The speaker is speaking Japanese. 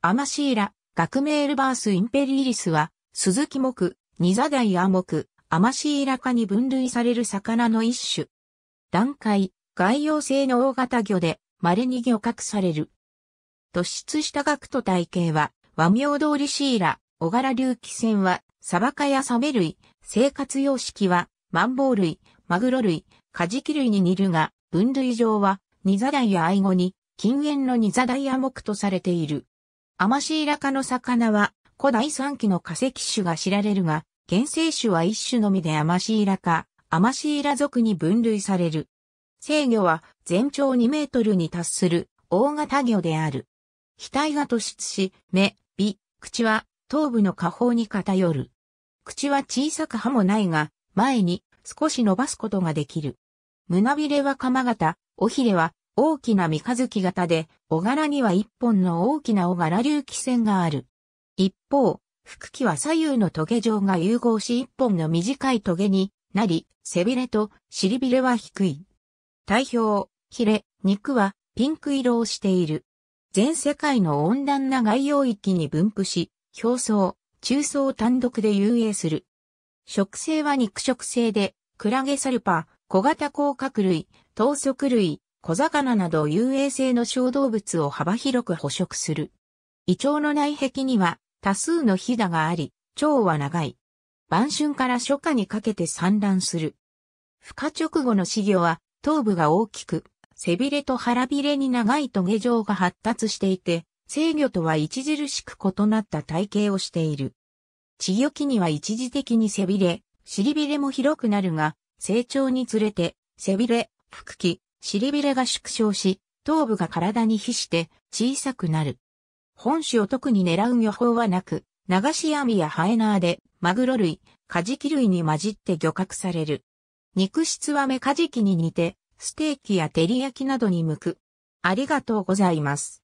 アマシーラ、学名ルバース・インペリリスは、鈴木木、ニザダイア木、アマシーラ科に分類される魚の一種。段階、外洋性の大型魚で、稀に漁獲される。突出した額と体型は、和名通りシーラ、小柄隆起線は、サバカやサメ類、生活様式は、マンボウ類、マグロ類、カジキ類に似るが、分類上は、ニザダイアアイゴに、近縁のニザダイア目とされている。アマシイラ科の魚は古代産期の化石種が知られるが、現生種は一種のみでアマシイラ科、アマシイラ属に分類される。生魚は全長2メートルに達する大型魚である。額が突出し、目、鼻、口は頭部の下方に偏る。口は小さく歯もないが、前に少し伸ばすことができる。胸びれは鎌型、尾ひれは大きな三日月型で、小柄には一本の大きな小柄隆起線がある。一方、腹器は左右の棘状が融合し一本の短いトゲになり、背びれと尻びれは低い。体表、ヒレ、肉はピンク色をしている。全世界の温暖な外洋域に分布し、表層、中層単独で遊泳する。食性は肉食性で、クラゲサルパ、小型甲殻類、等足類、小魚など遊泳性の小動物を幅広く捕食する。胃腸の内壁には多数のヒダがあり、腸は長い。晩春から初夏にかけて産卵する。孵化直後の稚魚は頭部が大きく、背びれと腹びれに長いトゲ状が発達していて、制御とは著しく異なった体型をしている。稚魚期には一時的に背びれ、尻びれも広くなるが、成長につれて、背びれ、腹期、尻びれが縮小し、頭部が体に比して小さくなる。本種を特に狙う漁法はなく、流し網やハエナーで、マグロ類、カジキ類に混じって漁獲される。肉質はメカジキに似て、ステーキや照り焼きなどに向く。ありがとうございます。